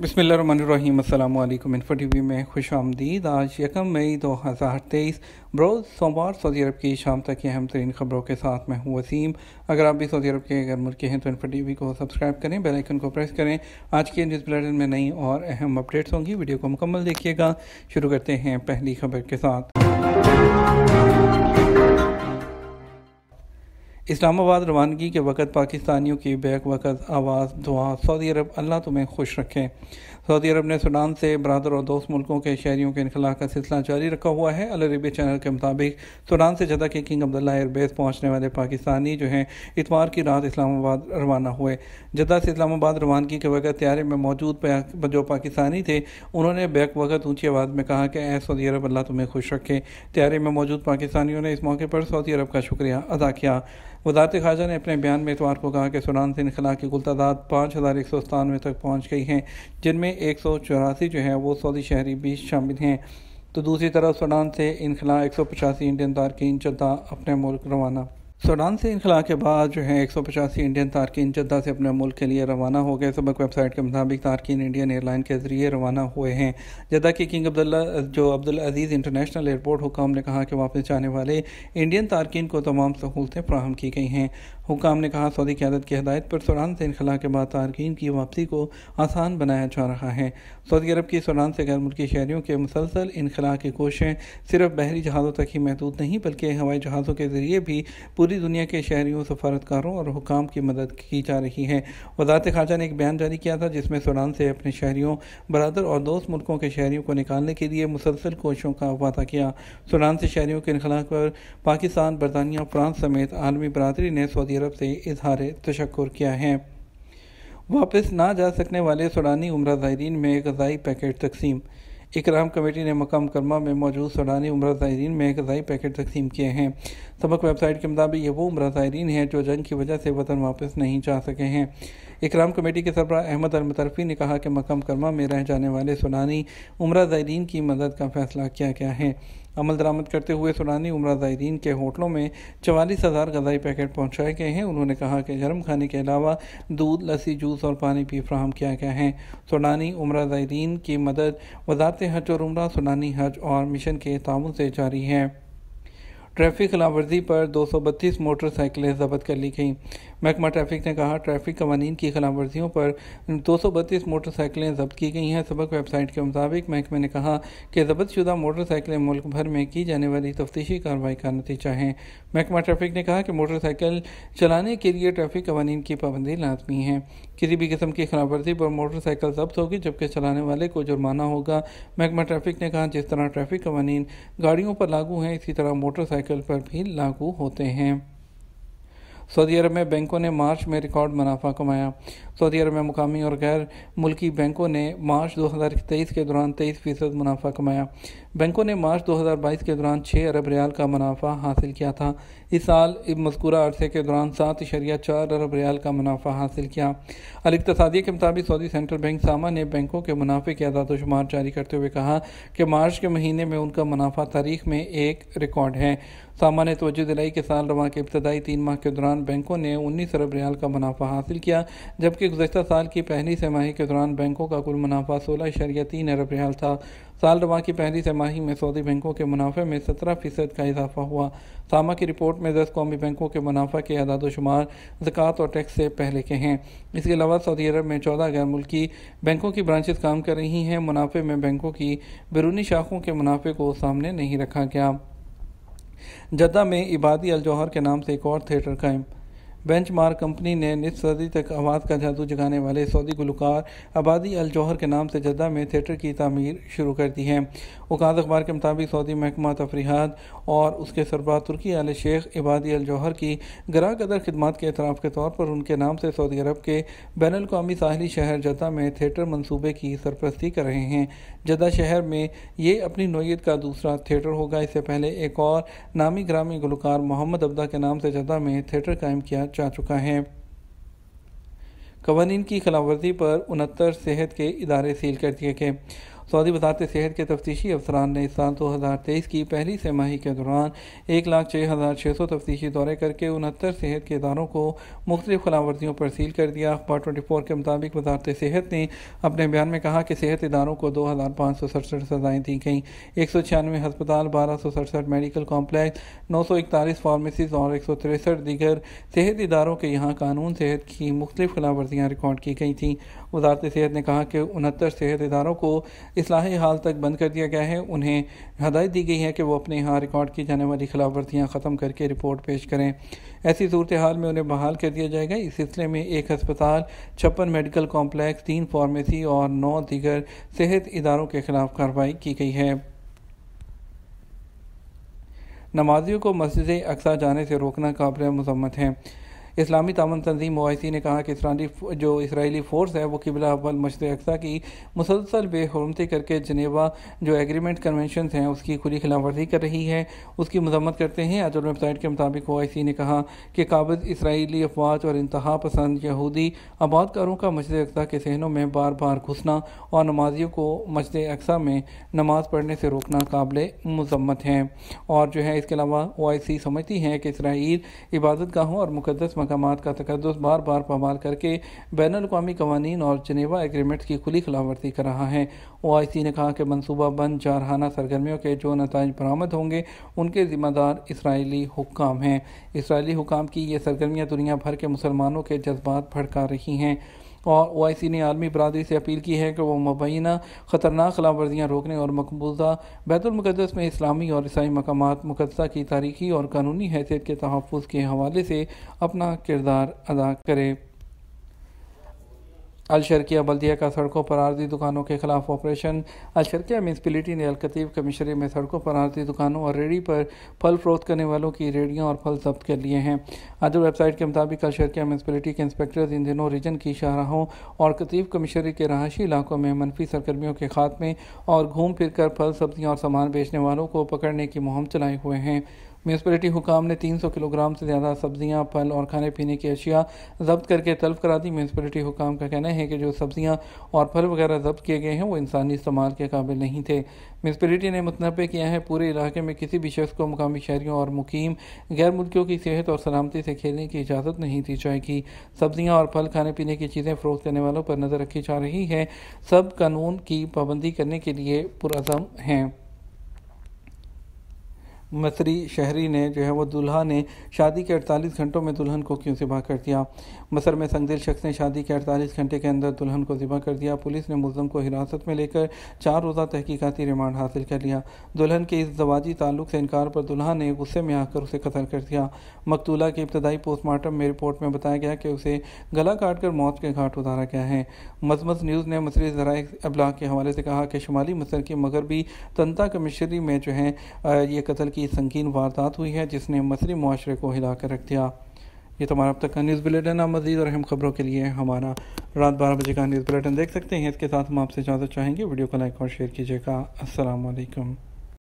बसमीम info T we में खुश आमदीद आज यकम मई दो हज़ार तेईस बरोज़ सोमवार सऊदी अरब की शाम तक की अहम तरीन खबरों के साथ मैं हूँ वसीम अगर आप भी सऊदी अरब के अगर मुल्क हैं तो इन्फो टी वी को सब्सक्राइब करें बेल आइकन को प्रेस करें आज के न्यूज़ बुलेटिन में नई और अहम अपडेट्स होंगी वीडियो को मुकम्मल देखिएगा शुरू करते हैं पहली खबर के साथ इस्लामाबाद रवानगी के वक़्त पाकिस्तानियों की बैक वक़्त आवाज़ दुआ सऊदी अरब अल्लाह तुम्हें खुश रखें सऊदी अरब ने सूडान से बरदर और दोस्त मुल्कों के शहरीों के इनखला का सिलसिला जारी रखा हुआ है अलरबी चैनल के मुताबिक सूडान से जदा के किंग अब्दुल्ला एयरबेस पहुँचने वाले पाकिस्तानी जो हैं इतवार की रात इस्लामाबाद रवाना हुए जदा से इस्लामाबाद रवानगी के वक़्त त्यारे में मौजूद जो पाकिस्तानी थे उन्होंने बैक वक़्त ऊँची आवाज़ में कहा कि ए सऊदी अरब अल्लाह तुम्हें खुश रखे त्यारे में मौजूद पाकिस्तानियों ने इस मौके पर सऊदी अरब का शुक्रिया अदा किया वजारत खारजा ने अपने बयान में इतवार को कहा कि सूडान से इनखला की कुल तादाद पाँच हज़ार एक सौ सतानवे तक पहुँच गई है जिनमें एक सौ चौरासी जो है वो सऊदी शहरी भी शामिल हैं तो दूसरी तरफ सूडान से इनखला एक सौ पचासी इंडियन तारकिन चलता अपने मुल्क रवाना सूडान से इनखला के बाद जो है एक सौ पचासी इंडियन तारकिन जद्दा से अपने मुल्क के लिए रवाना हो गए सबक वेबसाइट के मुताबिक तारकिन इंडियन एयरलाइन के ज़रिए रवाना हुए हैं जद्दा के किंग अब्दुल्ला जो अब्दुल अजीज़ इंटरनेशनल एयरपोर्ट हुकाम ने कहा कि वापस जाने वाले इंडियन तारकिन को तमाम सहूलतें फ्राहम की गई हैं हुकाम ने कहा सऊदी क्यादत की हदायत पर सुरान से इनखला के बाद तारकिन की वापसी को आसान बनाया जा रहा है सऊदी अरब की सुरान से गैर मुल्की शहरीों के मुसलसल इनखला की कोशिशें सिर्फ बहरी जहाज़ों तक ही महदूद नहीं बल्कि हवाई जहाज़ों के ज़रिए भी पूरी दुनिया के शहरीों सफारतकारों और हुकाम की मदद की जा रही है वजारत खारजा ने एक बयान जारी किया था जिसमें सुरान से अपने शहरीों बरदर और दोस्त मुल्कों के शहरीों को निकालने के लिए मुसलसल कोशिशों का वादा किया सुरान से शहरीों के इनखला पर पाकिस्तान बरतानिया फ्रांस समेत आलमी बरदरी ने सऊदी रब से इजहार तशक्र किया है वापस ना जा सकने वाले सूडानी उम्र ज़ायरीन में गज़ाई पैकेट तकसीम इकराम कमेटी ने मकाम करमा में मौजूद सूडानी उम्र ज़ायरीन में गज़ाई पैकेट तकसीम किए हैं सबक वेबसाइट के मुताबिक ये वो उम्र ज़ायरीन हैं जो जंग की वजह से वतन वापस नहीं जा सके हैं इकराम कमेटी के सरबरा अहमद अलमतरफ़ी ने कहा कि मकाम करमा में रह जाने वाले सूडानी उम्र ज़ायरीन की मदद का फैसला किया गया है अमल दरामद करते हुए सुरानी उम्र ज़ायरीन के होटलों में चवालीस हज़ार गजाई पैकेट पहुँचाए गए हैं उन्होंने कहा कि गर्म खाने के अलावा दूध लस्सी जूस और पानी भी फ्राहम किया गया है सुरानी उम्र ज़ायरीन की मदद वजारत हज और उम्र सुनानी हज और मिशन के तान से जारी है ट्रैफिक खिलाफवर्जी पर 232 मोटरसाइकिलें जब्त कर ली गईं महकमा ट्रैफिक ने कहा ट्रैफिक कवानीन की खिलाफवर्जियों पर 232 मोटरसाइकिलें जब्त की गई हैं सबक वेबसाइट के मुताबिक महकमे ने कहा कि शुदा मोटरसाइकिलें मुल्क भर में की जाने वाली तफ्तीशी कार्रवाई का नतीजा है महकमा ट्रैफिक ने कहा कि मोटरसाइकिल चलाने के लिए ट्रैफिक कवानीन की पाबंदी लाजमी है किसी भी किस्म की खिलाफवर्जी पर मोटरसाइकिल जब्त होगी जबकि चलाने वाले को जुर्माना होगा महकमा ट्रैफिक ने कहा जिस तरह ट्रैफिक कवानीन गाड़ियों पर लागू हैं इसी तरह मोटरसाइकिल साइकिल पर भी लागू होते हैं सऊदी अरब में बैंकों ने मार्च में रिकॉर्ड मुनाफा कमाया सऊदी अरब में मुकामी और गैर मुल्की बैंकों ने मार्च 2023 के दौरान 23 फीसद मुनाफा कमाया बैंकों ने मार्च 2022 के दौरान 6 अरब रियाल का मुनाफा हासिल किया था इस साल मस्कूरा अरसे के दौरान सात इशरिया चार अरब रियाल का मुनाफा हासिल किया अलतसादी के मुताबिक सऊदी सेंट्रल बैंक सामा ने बैंकों के मुनाफे के आदाद शुमार जारी करते हुए कहा कि मार्च के महीने में उनका मुनाफा तारीख में एक रिकॉर्ड है सामा ने तोजह दिलाई के साल रवा के इब्तदाई तीन माह के दौरान बैंकों ने उन्नीस अरब रियाल का मुनाफा हासिल किया जबकि गुजशत साल की पहली सहमाही के दौरान बैंकों का कुल मुनाफा सोलह इशरिया तीन अरब रियाल था साल रवा की पहली तिमाही में सऊदी बैंकों के मुनाफे में सत्रह फीसद का इजाफा हुआ सामा की रिपोर्ट में दस कौमी बैंकों के मुनाफा के अदाद शुमार जक़ात और टैक्स से पहले के हैं इसके अलावा सऊदी अरब में चौदह गैर मुल्की बैंकों की ब्रांचेस काम कर रही हैं मुनाफे में बैंकों की बैरूनी शाखों के मुनाफे को सामने नहीं रखा गया जद्दा में इबादी अलजौहर के नाम से एक और थिएटर कायम बेंचमार्क कंपनी ने नित सदी तक आवाज़ का जादू जगाने वाले सऊदी गुलकार आबादी अल जौहर के नाम से जद्दा में थिएटर की तमीर शुरू कर दी है उकाज अखबार के मुताबिक सऊदी महकमा तफरीहत और उसके सरबराह तुर्की अल शेख इबादी अल जौहर की ग्राह कदर खदमात के अतराफ़ के तौर पर उनके नाम से सऊदी अरब के बैन अवी साहली शहर जद्दा में थिएटर मनसूबे की सरपरस्ती कर रहे हैं जद्दा शहर में ये अपनी नोयत का दूसरा थिएटर होगा इससे पहले एक और नामी ग्रामी गुलकार मोहम्मद अब्दा के नाम से जद्दा में थिएटर कायम किया जा चुका है कवानीन की खिलाफवर्जी पर उनहत्तर सेहत के इदारे सील कर दिए गए सऊदी वजारत सेहत के तफ्तीशी अफसरान ने इस साल दो हज़ार तेईस की पहली सहमाही के दौरान एक लाख छः हज़ार छः सौ तफ्तीशी दौरे करके उनहत्तर सेहत के इदारों को मुख्तलिफ खिलाफवर्जियों पर सील कर दिया अखबार ट्वेंटी फोर के मुताबिक वजारत सेहत ने अपने बयान में कहा कि सेहत इदारों को दो हज़ार पाँच सौ सड़सठ सजाएँ दी गई एक सौ छियानवे हस्पताल बारह सौ सड़सठ मेडिकल कॉम्प्लेक्स नौ सौ इकतालीस फार्मेसीज और एक सौ तिरसठ दीगर सेहत इदारों के यहाँ कानून सेहत की मुख्तलिफ खिलाफवर्जियाँ रिकॉर्ड की गई थी वजारत सेहत ने कहा कि उनहत्तर सेहत इदारों को इसलाह हाल तक बंद कर दिया गया है उन्हें हदायत दी गई है कि वो अपने यहाँ रिकॉर्ड की जाने वाली खिलाफ वर्जियाँ ख़त्म करके रिपोर्ट पेश करें ऐसी सूरत हाल में उन्हें बहाल कर दिया जाएगा इस सिलसिले में एक अस्पताल छप्पन मेडिकल कॉम्प्लेक्स तीन फार्मेसी और नौ दीगर सेहत इदारों के खिलाफ कार्रवाई की गई है नमाजियों को मस्जिद अक्सा जाने से रोकना काबिल मजम्मत है इस्लामी तामन तंजीम मुआसी ने कहा कि इसराइली जो इसराइली फ़ोर्स है वो किबला अव्वल मशर अक्सा की मुसलसल बेहरमती करके जनेवा जो एग्रीमेंट कन्वेंशन हैं उसकी खुली खिलाफवर्जी कर रही है उसकी मजम्मत करते हैं आज वेबसाइट के मुताबिक मुआसी ने कहा कि काबज इसराइली अफवाज और इंतहा पसंद यहूदी आबादकारों का मशर अक्सा के सहनों में बार बार घुसना और नमाजियों को मशर अक्सा में नमाज पढ़ने से रोकना काबिल मजम्मत है और जो है इसके अलावा ओ समझती है कि इसराइल इबादत गाहों और मुकदस मकान अहकाम का तकदस बार बार पामाल करके बैन अवी कवानीन और जनेवा एग्रीमेंट की खुली खिलाफवर्जी कर रहा है ओ आई सी ने कहा कि मनसूबा बंद जारहाना सरगर्मियों के जो नतज बरामद होंगे उनके ज़िम्मेदार इसराइली हुकाम हैं इसराइली हुकाम की ये सरगर्मियाँ दुनिया भर के मुसलमानों के जज्बात भड़का रही हैं और ओ आई सी ने आलमी बरदरी से अपील की है कि वह मुबैना ख़तरनाक खिलाफ वर्जियाँ रोकने और मकबूजा बैतुलमक़दस में इस्लामी और ईसाई मकाम मुकदसा की तारीखी और कानूनी हैसियत के तहफ़ के हवाले से अपना किरदार अदा करें अलशरकिया बल्दिया का सड़कों पर आरजी दुकानों के खिलाफ ऑपरेशन अलशरकिया म्यूनसिपलिटी ने अलकतीब कमिश्नरी में सड़कों पर आरजी दुकानों और रेडी पर फल फरोख्त करने वालों की रेडियाँ और फल जब्त कर लिए हैं अदर वेबसाइट के मुताबिक अलशरकिया म्यूनसिपलिटी के इंस्पेक्टर इन दिनों रीजन की शाहराहों और कतीब कमिश्नरी के रहायशी इलाकों में मनफी सरगर्मियों के खात्मे और घूम फिर कर फल सब्जियाँ और सामान बेचने वालों को पकड़ने की मुहिम चलाए हुए हैं म्यूनसपलिटी हुकाम ने 300 किलोग्राम से ज़्यादा सब्जियां फल और खाने पीने की अशिया जब्त करके तलब करा दी म्यूनसपलिटी हुकाम का कहना है कि जो सब्जियां और फल वगैरह जब्त किए गए हैं वो इंसानी इस्तेमाल के काबिल नहीं थे म्यूनसपलिटी ने मुतनब किया है पूरे इलाके में किसी भी शख्स को मुकामी शहरीों और मुकीम गैर मुल्कियों की सेहत और सलामती से खेलने की इजाज़त नहीं दी जाएगी सब्जियाँ और फल खाने पीने की चीज़ें फ़रोख करने वालों पर नज़र रखी जा रही है सब कानून की पाबंदी करने के लिए पुरज़म हैं मसरी शहरी ने जो है वो दुल्हा ने शादी के 48 घंटों में दुल्हन को क्यों ज़िबा कर दिया मसर में संगदिल शख्स ने शादी के 48 घंटे के अंदर दुल्हन को ज़िबा कर दिया पुलिस ने मुलम को हिरासत में लेकर चार रोज़ा तहकीकती रिमांड हासिल कर लिया दुल्हन के इस जवाजी ताल्लुक से इनकार पर दुल्हा ने गुस्से में आकर उसे कतल कर दिया मकतूला के इब्तदाई पोस्टमार्टम में रिपोर्ट में बताया गया कि उसे गला काट कर मौत के घाट उतारा गया है मजमत न्यूज़ ने मसरी जराए अबलाग के हवाले से कहा कि शुमाली मसर के मगरबी तनता कमिश्नरी में जो है ये कतल की की संगीन वारदात हुई है जिसने मसरी माशरे को हिला कर रख दिया ये तो हमारा अब तक का न्यूज़ बुलेटिन आप मजीद और अहम खबरों के लिए हमारा रात बारह बजे का न्यूज़ बुलेटिन देख सकते हैं इसके साथ हम आपसे इजाज़त चाहेंगे वीडियो को लाइक और शेयर कीजिएगा असलकम